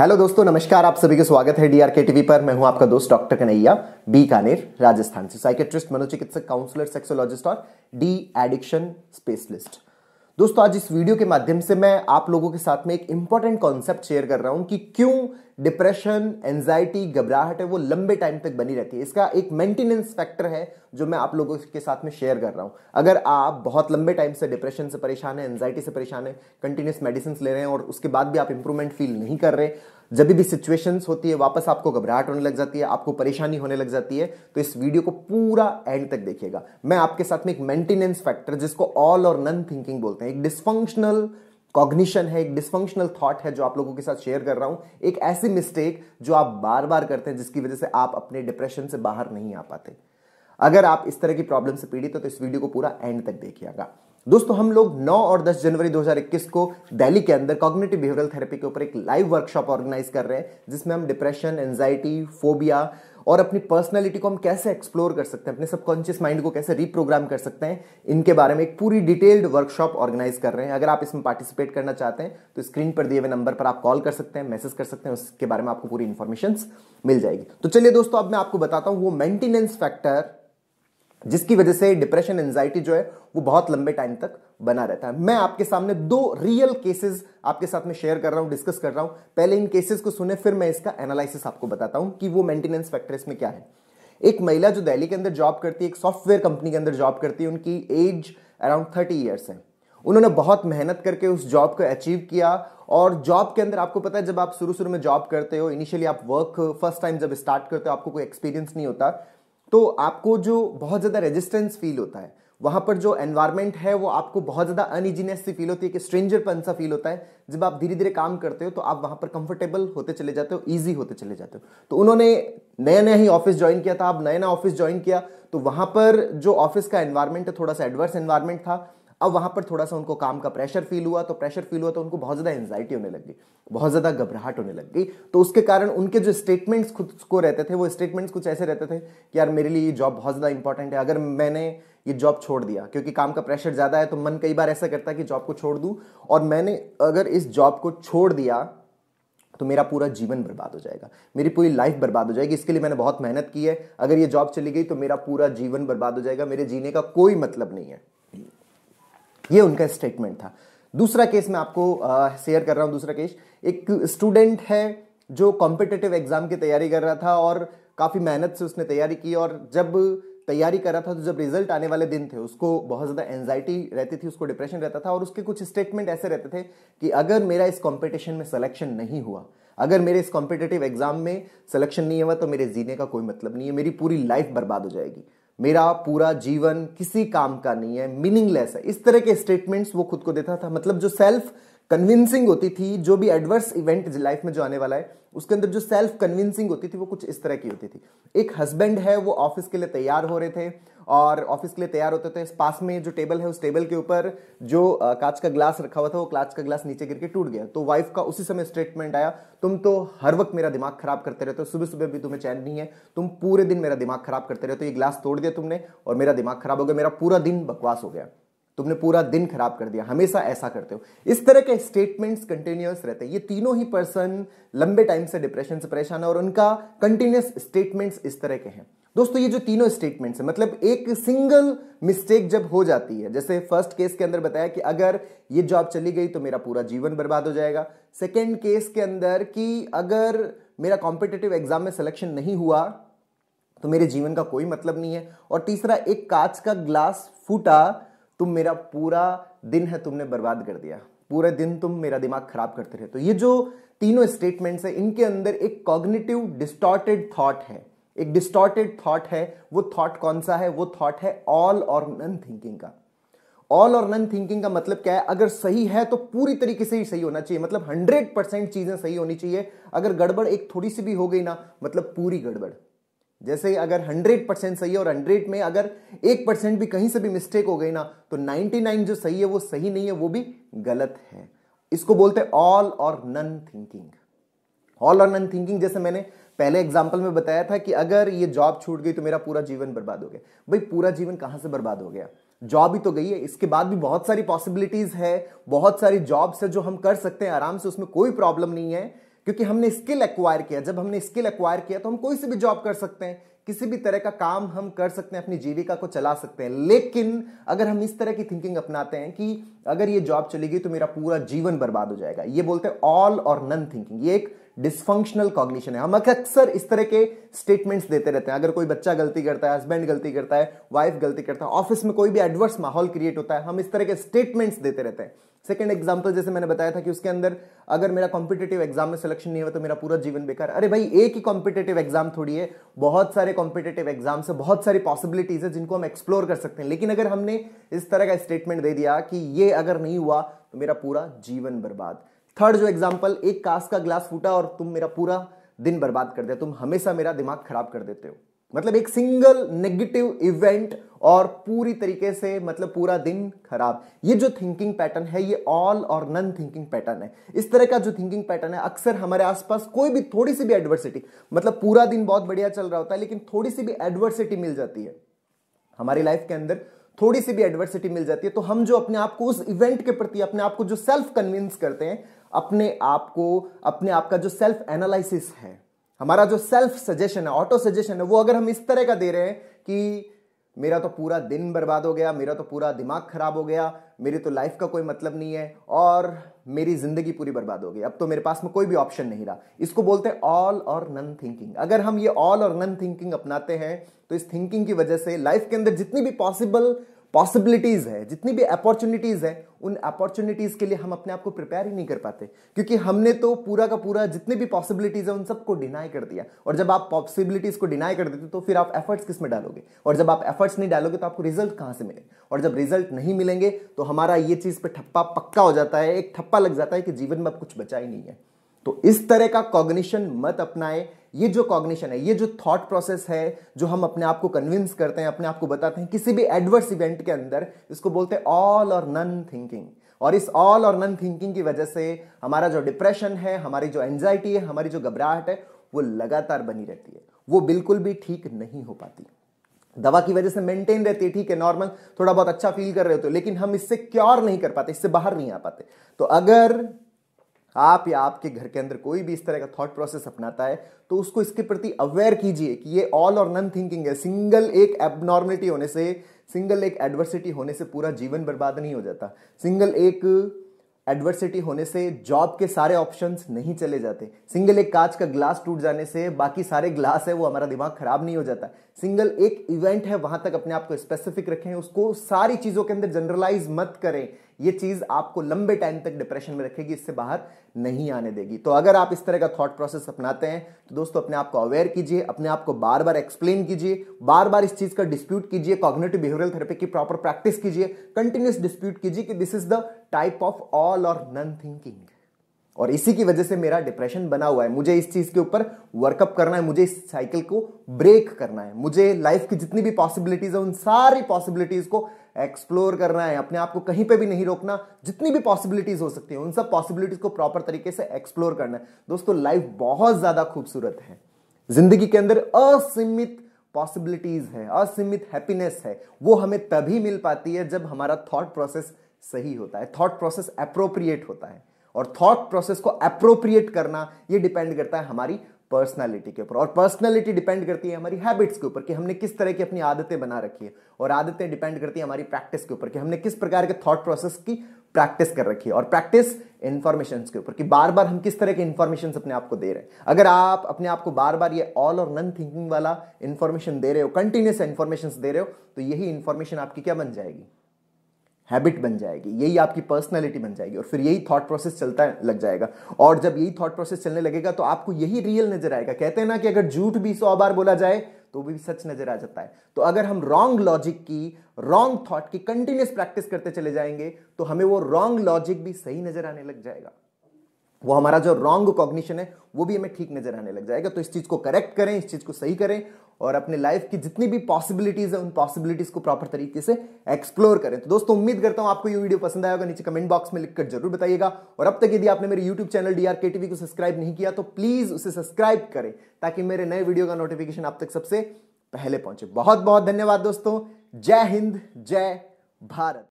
hello दोस्तों नमस्कार आप सभी का स्वागत है डीआरके टीवी पर मैं हूं आपका दोस्त डॉक्टर कन्हैया बी कानेर राजस्थान से साइकेट्रिस्ट मनोचिकित्सक काउंसलर सेक्सोलॉजिस्ट और डी एडिक्शन स्पेशलिस्ट दोस्तों आज इस वीडियो के माध्यम से मैं आप लोगों के साथ में एक इंपॉर्टेंट कॉन्सेप्ट शेयर कर रहा हूं कि क्यों डिप्रेशन एंजाइटी घबराहट है वो लंबे टाइम तक बनी रहती है इसका एक मेंटेनेंस फैक्टर है जो मैं आप लोगों के साथ में शेयर कर रहा हूं अगर आप बहुत लंबे टाइम से डिप्रेशन से परेशान है एनजाइटी से परेशान है कंटिन्यूस मेडिसिन ले रहे हैं और उसके बाद भी आप इंप्रूवमेंट फील नहीं कर रहे जब भी सिचुएशंस होती है वापस आपको घबराहट होने लग जाती है आपको परेशानी होने लग जाती है तो इस वीडियो को पूरा एंड तक देखिएगा मैं आपके साथ में एक मेंटेनेंस फैक्टर जिसको ऑल और नन थिंकिंग बोलते हैं एक डिस्फंक्शनल कॉग्निशन है एक डिसफंक्शनल थॉट है जो आप लोगों के साथ शेयर कर रहा हूं एक ऐसी मिस्टेक जो आप बार बार करते हैं जिसकी वजह से आप अपने डिप्रेशन से बाहर नहीं आ पाते अगर आप इस तरह की प्रॉब्लम से पीड़ित हो तो इस वीडियो को पूरा एंड तक देखिएगा दोस्तों हम लोग 9 और 10 जनवरी 2021 को दिल्ली के अंदर कॉग्निटिव बिहेवियरल थेरेपी के ऊपर एक लाइव वर्कशॉप ऑर्गेनाइज कर रहे हैं जिसमें हम डिप्रेशन एंजाइटी फोबिया और अपनी पर्सनैलिटी को हम कैसे एक्सप्लोर कर सकते हैं अपने सबकॉन्शियस माइंड को कैसे रिप्रोग्राम कर सकते हैं इनके बारे में एक पूरी डिटेल्ड वर्कशॉप ऑर्गेनाइज कर रहे हैं अगर आप इसमें पार्टिसिपेट करना चाहते हैं तो स्क्रीन पर दिए हुए नंबर पर आप कॉल कर सकते हैं मैसेज कर सकते हैं उसके बारे में आपको पूरी इन्फॉर्मेशन मिल जाएगी तो चलिए दोस्तों अब मैं आपको बताता हूँ वो मेंटेनेंस फैक्टर जिसकी वजह से डिप्रेशन एंजाइटी जो है वो बहुत लंबे टाइम तक बना रहता है मैं आपके सामने दो रियल केसेस आपके साथ में शेयर कर रहा हूं डिस्कस कर रहा हूं पहले इन केसेस को सुने फिर मैं इसका एनालिसिस आपको बताता हूं कि वो मेंटेनेंस फैक्टर इसमें क्या है एक महिला जो दिल्ली के अंदर जॉब करती है एक सॉफ्टवेयर कंपनी के अंदर जॉब करती है उनकी एज अराउंड थर्टी ईयर्स है उन्होंने बहुत मेहनत करके उस जॉब को अचीव किया और जॉब के अंदर आपको पता है जब आप शुरू शुरू में जॉब करते हो इनिशियली आप वर्क फर्स्ट टाइम जब स्टार्ट करते हो आपको कोई एक्सपीरियंस नहीं होता तो आपको जो बहुत ज़्यादा रेजिस्टेंस फील होता है वहाँ पर जो एनवायरमेंट है वो आपको बहुत ज़्यादा अनइजीनेस सी फील होती है कि पन सा फील होता है जब आप धीरे धीरे काम करते हो तो आप वहाँ पर कंफर्टेबल होते चले जाते हो ईजी होते चले जाते हो तो उन्होंने नया नया ही ऑफिस ज्वाइन किया था आप नया नया ऑफिस ज्वाइन किया तो वहाँ पर जो ऑफिस का एनवायरमेंट है थोड़ा सा एडवर्स एनवायरमेंट था अब वहां पर थोड़ा सा उनको काम का प्रेशर फील हुआ तो प्रेशर फील हुआ तो उनको बहुत ज़्यादा एंजाइटी होने लग गई बहुत ज़्यादा घबराहट होने लग गई तो उसके कारण उनके जो स्टेटमेंट्स खुद को रहते थे वो स्टेटमेंट्स कुछ ऐसे रहते थे कि यार मेरे लिए ये जॉब बहुत ज़्यादा इंपॉर्टेंट है अगर मैंने ये जॉब छोड़ दिया क्योंकि काम का प्रेशर ज़्यादा है तो मन कई बार ऐसा करता है कि जॉब को छोड़ दू और मैंने अगर इस जॉब को छोड़ दिया तो मेरा पूरा जीवन बर्बाद हो जाएगा मेरी पूरी लाइफ बर्बाद हो जाएगी इसके लिए मैंने बहुत मेहनत की है अगर ये जॉब चली गई तो मेरा पूरा जीवन बर्बाद हो जाएगा मेरे जीने का कोई मतलब नहीं है ये उनका स्टेटमेंट था दूसरा केस मैं आपको शेयर कर रहा हूँ दूसरा केस एक स्टूडेंट है जो कॉम्पिटेटिव एग्जाम की तैयारी कर रहा था और काफ़ी मेहनत से उसने तैयारी की और जब तैयारी कर रहा था तो जब रिजल्ट आने वाले दिन थे उसको बहुत ज़्यादा एनजाइटी रहती थी उसको डिप्रेशन रहता था और उसके कुछ स्टेटमेंट ऐसे रहते थे कि अगर मेरा इस कॉम्पिटिशन में सिलेक्शन नहीं हुआ अगर मेरे इस कॉम्पिटेटिव एग्जाम में सिलेक्शन नहीं हुआ तो मेरे जीने का कोई मतलब नहीं है मेरी पूरी लाइफ बर्बाद हो जाएगी मेरा पूरा जीवन किसी काम का नहीं है मीनिंगलेस है इस तरह के स्टेटमेंट्स वो खुद को देता था मतलब जो सेल्फ कन्विंसिंग होती थी जो भी एडवर्स इवेंट लाइफ में जो आने वाला है उसके अंदर जो सेल्फ कन्विंसिंग होती थी वो कुछ इस तरह की होती थी एक हस्बैंड है वो ऑफिस के लिए तैयार हो रहे थे और ऑफिस के लिए तैयार होते थे पास में जो टेबल है उस टेबल के ऊपर जो कांच का ग्लास रखा हुआ था वो कांच का ग्लास नीचे गिर के टूट गया तो वाइफ का उसी समय स्टेटमेंट आया तुम तो हर वक्त मेरा दिमाग खराब करते रहते हो सुबह सुबह भी तुम्हें चैन नहीं है तुम पूरे दिन मेरा दिमाग खराब करते रहते हो ये ग्लास तोड़ दिया तुमने और मेरा दिमाग खराब हो गया मेरा पूरा दिन बकवास हो गया तुमने पूरा दिन खराब कर दिया हमेशा ऐसा करते हो इस तरह के स्टेटमेंट्स कंटिन्यूस रहते हैं ये तीनों ही पर्सन लंबे टाइम से डिप्रेशन से परेशान है और उनका कंटिन्यूस स्टेटमेंट्स इस तरह के हैं दोस्तों ये जो तीनों स्टेटमेंट्स है मतलब एक सिंगल मिस्टेक जब हो जाती है जैसे फर्स्ट केस के अंदर बताया कि अगर ये जॉब चली गई तो मेरा पूरा जीवन बर्बाद हो जाएगा सेकेंड केस के अंदर कि अगर मेरा कॉम्पिटेटिव एग्जाम में सिलेक्शन नहीं हुआ तो मेरे जीवन का कोई मतलब नहीं है और तीसरा एक कांच का ग्लास फूटा तुम तो मेरा पूरा दिन है तुमने बर्बाद कर दिया पूरे दिन तुम मेरा दिमाग खराब करते रहे तो ये जो तीनों स्टेटमेंट्स है इनके अंदर एक कॉग्निटिव डिस्टॉर्टेड थॉट है एक डिस्टॉर्टेड थॉट है वो थॉट कौन सा है वो थॉट है ऑल और नन थिंकिंग का ऑल और नन थिंकिंग का मतलब क्या है अगर सही है तो पूरी तरीके से ही सही होना चाहिए मतलब हंड्रेड परसेंट चीजें सही होनी चाहिए अगर गड़बड़ एक थोड़ी सी भी हो गई ना मतलब पूरी गड़बड़ जैसे अगर हंड्रेड परसेंट सही है और हंड्रेड में अगर एक परसेंट भी कहीं से भी मिस्टेक हो गई ना तो नाइनटी नाइन जो सही है वो सही नहीं है वो भी गलत है इसको बोलते हैं all or none thinking all or none thinking जैसे मैंने पहले एग्जाम्पल में बताया था कि अगर ये जॉब छूट गई तो मेरा पूरा जीवन बर्बाद हो गया भाई पूरा जीवन कहाँ से बर्बाद हो गया जॉब ही तो गई है इसके बाद भी बहुत सारी पॉसिबिलिटीज है बहुत सारी जॉब्स है जो हम कर सकते हैं आराम से उसमें कोई प्रॉब्लम नहीं है क्योंकि हमने स्किल एक्वायर किया जब हमने स्किल एक्वायर किया तो हम कोई से भी जॉब कर सकते हैं किसी भी तरह का काम हम कर सकते हैं अपनी जीविका को चला सकते हैं लेकिन अगर हम इस तरह की थिंकिंग अपनाते हैं कि अगर ये जॉब चली गई तो मेरा पूरा जीवन बर्बाद हो जाएगा ये बोलते हैं ऑल और नन थिंकिंग ये एक डिस्फंक्शनल कॉग्निशन है हम अक्सर इस तरह के स्टेटमेंट्स देते रहते हैं अगर कोई बच्चा गलती करता है हस्बैंड गलती करता है वाइफ गलती करता है ऑफिस में कोई भी एडवर्स माहौल क्रिएट होता है हम इस तरह के स्टेटमेंट्स देते रहते हैं सेकंड एग्जाम्पल जैसे मैंने बताया था कि उसके अंदर अगर मेरा कॉम्पिटेटिव एग्जाम में सिलेक्शन नहीं हुआ तो मेरा पूरा जीवन बेकार अरे भाई एक ही कॉम्पिटेटिव एग्जाम थोड़ी है बहुत सारे कॉम्पिटेटिव एग्जाम से बहुत सारी पॉसिबिलिटीज है जिनको हम एक्सप्लोर कर सकते हैं लेकिन अगर हमने इस तरह का स्टेटमेंट दे दिया कि ये अगर नहीं हुआ तो मेरा पूरा जीवन बर्बाद थर्ड जो एग्जाम्पल एक कास का ग्लास फूटा और तुम मेरा पूरा दिन बर्बाद कर दिया तुम हमेशा मेरा दिमाग खराब कर देते हो मतलब एक सिंगल नेगेटिव इवेंट और पूरी तरीके से मतलब पूरा दिन खराब ये जो थिंकिंग पैटर्न है ये all or none thinking pattern है इस तरह का जो थिंकिंग पैटर्न है अक्सर हमारे आसपास कोई भी थोड़ी सी भी एडवर्सिटी मतलब पूरा दिन बहुत बढ़िया चल रहा होता है लेकिन थोड़ी सी भी एडवर्सिटी मिल जाती है हमारी लाइफ के अंदर थोड़ी सी भी एडवर्सिटी मिल जाती है तो हम जो अपने आप को उस इवेंट के प्रति अपने आप को जो सेल्फ कन्विंस करते हैं अपने आप को अपने आप का जो सेल्फ एनालिसिस है हमारा जो सेल्फ सजेशन है ऑटो सजेशन है वो अगर हम इस तरह का दे रहे हैं कि मेरा तो पूरा दिन बर्बाद हो गया मेरा तो पूरा दिमाग खराब हो गया मेरी तो लाइफ का कोई मतलब नहीं है और मेरी जिंदगी पूरी बर्बाद हो गई अब तो मेरे पास में कोई भी ऑप्शन नहीं रहा इसको बोलते हैं ऑल और नन थिंकिंग अगर हम ये ऑल और नन थिंकिंग अपनाते हैं तो इस थिंकिंग की वजह से लाइफ के अंदर जितनी भी पॉसिबल पॉसिबिलिटीज़ है जितनी भी अपॉर्चुनिटीज़ है उन अपॉर्चुनिटीज़ के लिए हम अपने आप को प्रिपेयर ही नहीं कर पाते क्योंकि हमने तो पूरा का पूरा जितनी भी पॉसिबिलिटीज़ है उन सबको डिनाई कर दिया और जब आप पॉसिबिलिटीज़ को डिनाई कर देते तो फिर आप एफर्ट्स किस में डालोगे और जब आप एफर्ट्स नहीं डालोगे तो आपको रिजल्ट कहां से मिले और जब रिजल्ट नहीं मिलेंगे तो हमारा ये चीज़ पर ठप्पा पक्का हो जाता है एक ठप्पा लग जाता है कि जीवन में अब कुछ बचा ही नहीं है तो इस तरह का कॉग्निशन मत अपनाएं ये जो कॉग्निशन है ये जो थॉट प्रोसेस है जो हम अपने आप को कन्विंस करते हैं अपने आप को बताते हैं किसी भी एडवर्स इवेंट के अंदर इसको बोलते हैं ऑल और नन थिंकिंग और इस ऑल और नन थिंकिंग की वजह से हमारा जो डिप्रेशन है हमारी जो एंजाइटी है हमारी जो घबराहट है वो लगातार बनी रहती है वो बिल्कुल भी ठीक नहीं हो पाती दवा की वजह से मेंटेन रहती है ठीक है नॉर्मल थोड़ा बहुत अच्छा फील कर रहे होते हो लेकिन हम इससे क्योर नहीं कर पाते इससे बाहर नहीं आ पाते तो अगर आप या आपके घर के अंदर कोई भी इस तरह का थॉट प्रोसेस अपनाता है तो उसको इसके प्रति अवेयर कीजिए कि ये ऑल और नन थिंकिंग है सिंगल एक एबनॉर्मलिटी होने से सिंगल एक एडवर्सिटी होने से पूरा जीवन बर्बाद नहीं हो जाता सिंगल एक एडवर्सिटी होने से जॉब के सारे ऑप्शंस नहीं चले जाते सिंगल एक कांच का ग्लास टूट जाने से बाकी सारे ग्लास है वो हमारा दिमाग खराब नहीं हो जाता सिंगल एक इवेंट है वहां तक अपने आप को स्पेसिफिक रखें उसको सारी चीज़ों के अंदर जनरलाइज मत करें ये चीज आपको लंबे टाइम तक डिप्रेशन में रखेगी इससे बाहर नहीं आने देगी तो अगर आप इस तरह का थॉट प्रोसेस अपनाते हैं तो दोस्तों अपने आप को अवेयर कीजिए अपने आप को बार बार एक्सप्लेन कीजिए बार बार इस चीज का डिस्प्यूट कीजिए कॉग्नेटिव बिहेवियल थेरेपी की प्रॉपर प्रैक्टिस कीजिए कंटिन्यूस डिस्प्यूट कीजिए कि this is the type of all or none thinking और इसी की वजह से मेरा डिप्रेशन बना हुआ है मुझे इस चीज़ के ऊपर वर्कअप करना है मुझे इस साइकिल को ब्रेक करना है मुझे लाइफ की जितनी भी पॉसिबिलिटीज़ है उन सारी पॉसिबिलिटीज़ को एक्सप्लोर करना है अपने आप को कहीं पे भी नहीं रोकना जितनी भी पॉसिबिलिटीज़ हो सकती है उन सब पॉसिबिलिटीज़ को प्रॉपर तरीके से एक्सप्लोर करना है दोस्तों लाइफ बहुत ज़्यादा खूबसूरत है जिंदगी के अंदर असीमित पॉसिबिलिटीज़ है असीमित हैप्पीनेस है वो हमें तभी मिल पाती है जब हमारा थॉट प्रोसेस सही होता है थॉट प्रोसेस अप्रोप्रिएट होता है और थॉट प्रोसेस को अप्रोप्रिएट करना ये डिपेंड करता है हमारी पर्सनालिटी के ऊपर और पर्सनालिटी डिपेंड करती है हमारी हैबिट्स के ऊपर कि हमने किस तरह की अपनी आदतें बना रखी है और आदतें डिपेंड करती है हमारी प्रैक्टिस के ऊपर कि हमने किस प्रकार के थॉट प्रोसेस की प्रैक्टिस कर रखी है और प्रैक्टिस इन्फॉर्मेशन के ऊपर कि बार बार हम किस तरह के इन्फॉर्मेशन अपने आप को दे रहे हैं अगर आप अपने आप को बार बार ये ऑल और नन थिंकिंग वाला इन्फॉर्मेशन दे रहे हो कंटिन्यूस इन्फॉर्मेशन दे रहे हो तो यही इन्फॉर्मेशन आपकी क्या बन जाएगी हैबिट बन जाएगी यही आपकी पर्सनैलिटी बन जाएगी और फिर यही थॉट प्रोसेस चलता लग जाएगा और जब यही थॉट प्रोसेस चलने लगेगा तो आपको यही रियल नजर आएगा कहते हैं ना कि अगर झूठ भी सौ बार बोला जाए तो भी सच नजर आ जाता है तो अगर हम रॉन्ग लॉजिक की रॉन्ग थॉट की कंटिन्यूस प्रैक्टिस करते चले जाएंगे तो हमें वो रॉन्ग लॉजिक भी सही नजर आने लग जाएगा वो हमारा जो रॉन्ग कॉग्निशन है वो भी हमें ठीक नजर आने लग जाएगा तो इस चीज को करेक्ट करें इस चीज को सही करें और अपने लाइफ की जितनी भी पॉसिबिलिटीज है उन पॉसिबिलिटीज को प्रॉपर तरीके से एक्सप्लोर करें तो दोस्तों उम्मीद करता हूं आपको ये वीडियो पसंद आएगा नीचे कमेंट बॉक्स में लिखकर जरूर बताइएगा और अब तक यदि आपने मेरे यूट्यूब चैनल डी आर को सब्सक्राइब नहीं किया तो प्लीज उसे सब्सक्राइब करें ताकि मेरे नए वीडियो का नोटिफिकेशन आप तक सबसे पहले पहुंचे बहुत बहुत धन्यवाद दोस्तों जय हिंद जय भारत